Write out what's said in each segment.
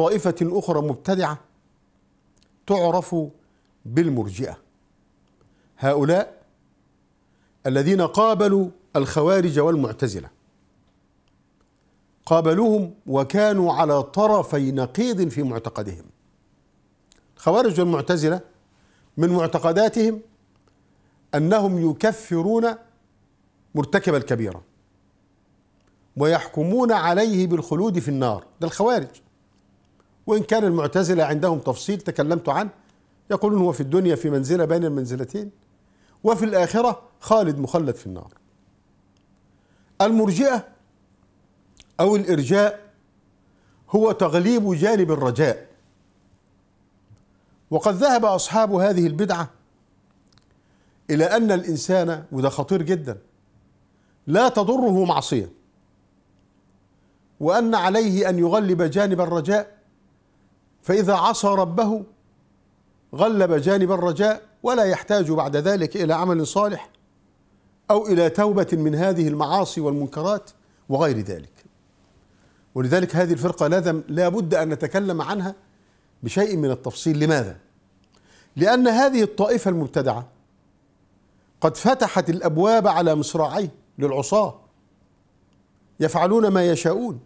طائفة أخرى مبتدعة تعرف بالمرجئة هؤلاء الذين قابلوا الخوارج والمعتزلة قابلوهم وكانوا على طرفي نقيض في معتقدهم الخوارج والمعتزلة من معتقداتهم أنهم يكفرون مرتكب الكبيرة ويحكمون عليه بالخلود في النار ده الخوارج وإن كان المعتزلة عندهم تفصيل تكلمت عنه يقولون هو في الدنيا في منزلة بين المنزلتين وفي الآخرة خالد مخلد في النار المرجئة أو الإرجاء هو تغليب جانب الرجاء وقد ذهب أصحاب هذه البدعة إلى أن الإنسان وده خطير جدا لا تضره معصية وأن عليه أن يغلب جانب الرجاء فإذا عصى ربه غلب جانب الرجاء ولا يحتاج بعد ذلك إلى عمل صالح أو إلى توبة من هذه المعاصي والمنكرات وغير ذلك ولذلك هذه الفرقة لا بد أن نتكلم عنها بشيء من التفصيل لماذا؟ لأن هذه الطائفة المبتدعة قد فتحت الأبواب على مصراعيه للعصاة يفعلون ما يشاءون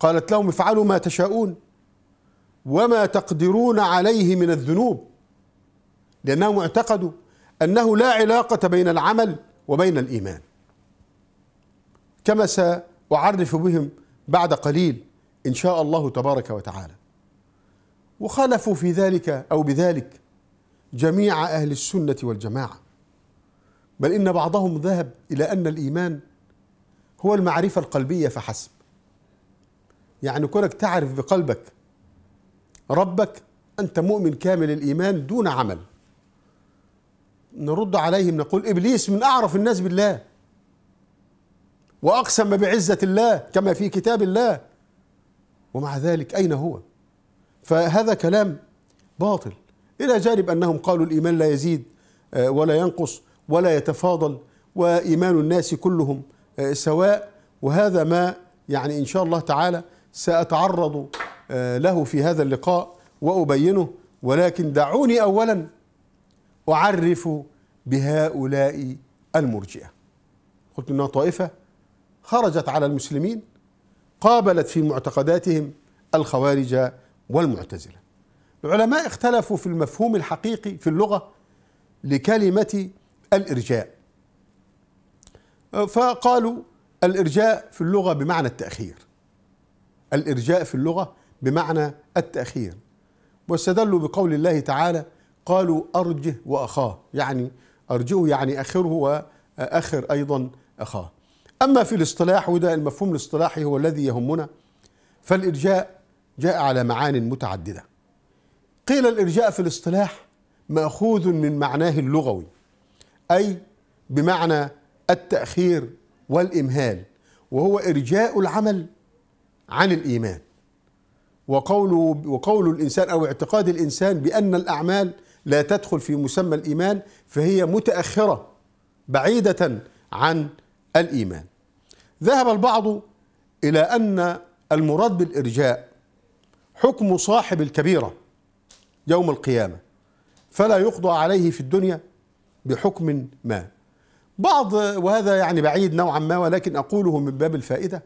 قالت لهم افعلوا ما تشاءون وما تقدرون عليه من الذنوب لأنهم اعتقدوا أنه لا علاقة بين العمل وبين الإيمان كما سأعرف بهم بعد قليل إن شاء الله تبارك وتعالى وخالفوا في ذلك أو بذلك جميع أهل السنة والجماعة بل إن بعضهم ذهب إلى أن الإيمان هو المعرفة القلبية فحسب يعني كونك تعرف بقلبك ربك أنت مؤمن كامل الإيمان دون عمل نرد عليهم نقول إبليس من أعرف الناس بالله وأقسم بعزة الله كما في كتاب الله ومع ذلك أين هو فهذا كلام باطل إلى جانب أنهم قالوا الإيمان لا يزيد آه، ولا ينقص ولا يتفاضل وإيمان الناس كلهم آه، سواء وهذا ما يعني إن شاء الله تعالى سأتعرض آه، له في هذا اللقاء وأبينه ولكن دعوني أولا أعرف بهؤلاء المرجئة قلت إنها طائفة خرجت على المسلمين قابلت في معتقداتهم الخوارج والمعتزلة العلماء اختلفوا في المفهوم الحقيقي في اللغة لكلمة الإرجاء آه، فقالوا الإرجاء في اللغة بمعنى التأخير الإرجاء في اللغة بمعنى التأخير واستدلوا بقول الله تعالى قالوا أرجه وأخاه يعني أرجه يعني أخره وأخر أيضا أخاه أما في الاصطلاح وده المفهوم الاصطلاحي هو الذي يهمنا فالإرجاء جاء على معان متعددة قيل الإرجاء في الاصطلاح مأخوذ من معناه اللغوي أي بمعنى التأخير والإمهال وهو إرجاء العمل عن الإيمان وقوله وقول الانسان او اعتقاد الانسان بان الاعمال لا تدخل في مسمى الايمان فهي متاخره بعيده عن الايمان. ذهب البعض الى ان المراد بالارجاء حكم صاحب الكبيره يوم القيامه فلا يقضى عليه في الدنيا بحكم ما. بعض وهذا يعني بعيد نوعا ما ولكن اقوله من باب الفائده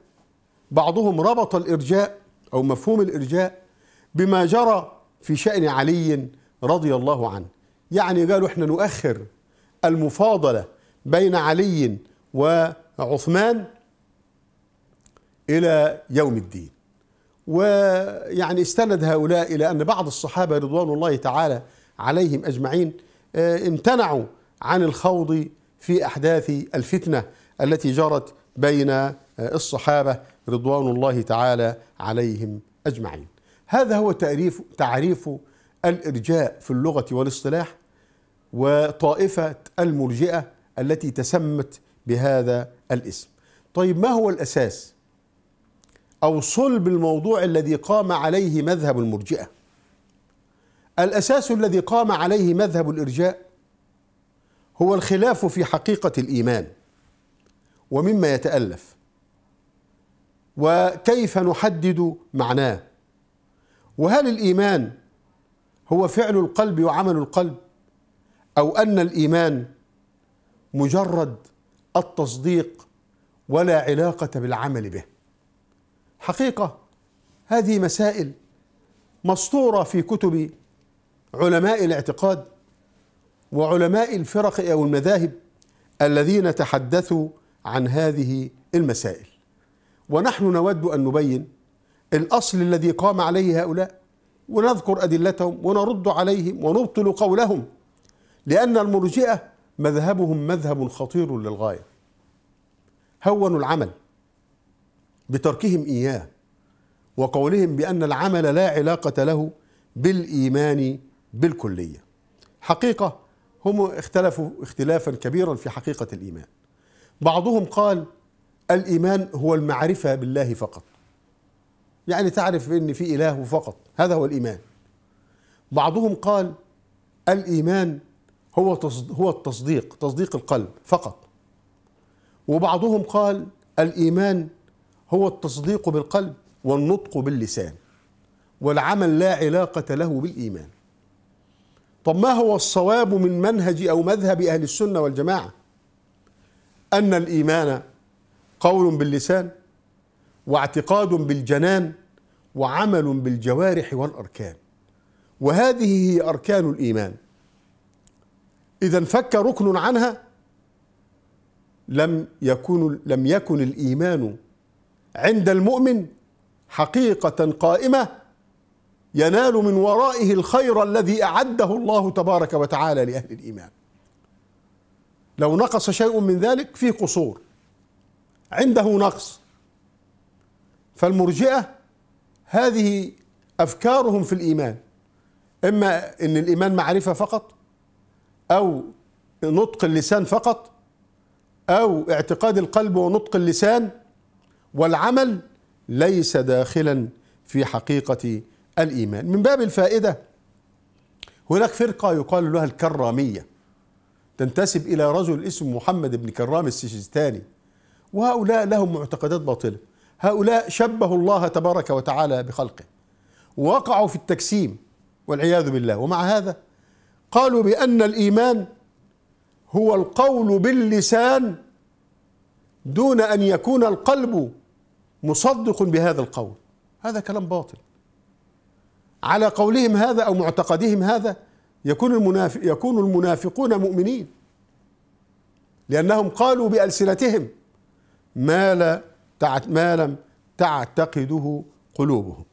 بعضهم ربط الارجاء أو مفهوم الإرجاء بما جرى في شأن علي رضي الله عنه يعني قالوا احنا نؤخر المفاضلة بين علي وعثمان إلى يوم الدين ويعني استند هؤلاء إلى أن بعض الصحابة رضوان الله تعالى عليهم أجمعين آه، امتنعوا عن الخوض في أحداث الفتنة التي جرت بين آه، الصحابة رضوان الله تعالى عليهم اجمعين. هذا هو تعريف تعريف الارجاء في اللغه والاصطلاح وطائفه المرجئه التي تسمت بهذا الاسم. طيب ما هو الاساس؟ او صلب الموضوع الذي قام عليه مذهب المرجئه. الاساس الذي قام عليه مذهب الارجاء هو الخلاف في حقيقه الايمان ومما يتالف وكيف نحدد معناه وهل الايمان هو فعل القلب وعمل القلب او ان الايمان مجرد التصديق ولا علاقه بالعمل به حقيقه هذه مسائل مسطوره في كتب علماء الاعتقاد وعلماء الفرق او المذاهب الذين تحدثوا عن هذه المسائل ونحن نود أن نبين الأصل الذي قام عليه هؤلاء ونذكر أدلتهم ونرد عليهم ونبطل قولهم لأن المرجئة مذهبهم مذهب خطير للغاية هونوا العمل بتركهم إياه وقولهم بأن العمل لا علاقة له بالإيمان بالكلية حقيقة هم اختلفوا اختلافا كبيرا في حقيقة الإيمان بعضهم قال الإيمان هو المعرفة بالله فقط يعني تعرف ان في اله فقط هذا هو الايمان بعضهم قال الايمان هو هو التصديق تصديق القلب فقط وبعضهم قال الايمان هو التصديق بالقلب والنطق باللسان والعمل لا علاقه له بالايمان طب ما هو الصواب من منهج او مذهب اهل السنه والجماعه ان الايمان قول باللسان واعتقاد بالجنان وعمل بالجوارح والاركان وهذه هي اركان الايمان اذا فك ركن عنها لم يكن لم يكن الايمان عند المؤمن حقيقه قائمه ينال من ورائه الخير الذي اعده الله تبارك وتعالى لاهل الايمان لو نقص شيء من ذلك في قصور عنده نقص فالمرجئة هذه أفكارهم في الإيمان إما أن الإيمان معرفة فقط أو نطق اللسان فقط أو اعتقاد القلب ونطق اللسان والعمل ليس داخلا في حقيقة الإيمان من باب الفائدة هناك فرقة يقال لها الكرامية تنتسب إلى رجل اسمه محمد بن كرام السجستاني وهؤلاء لهم معتقدات باطله هؤلاء شبهوا الله تبارك وتعالى بخلقه ووقعوا في التجسيم والعياذ بالله ومع هذا قالوا بان الايمان هو القول باللسان دون ان يكون القلب مصدق بهذا القول هذا كلام باطل على قولهم هذا او معتقدهم هذا يكون المنافق يكون المنافقون مؤمنين لانهم قالوا بالسنتهم ما, لا ما لم تعتقده قلوبهم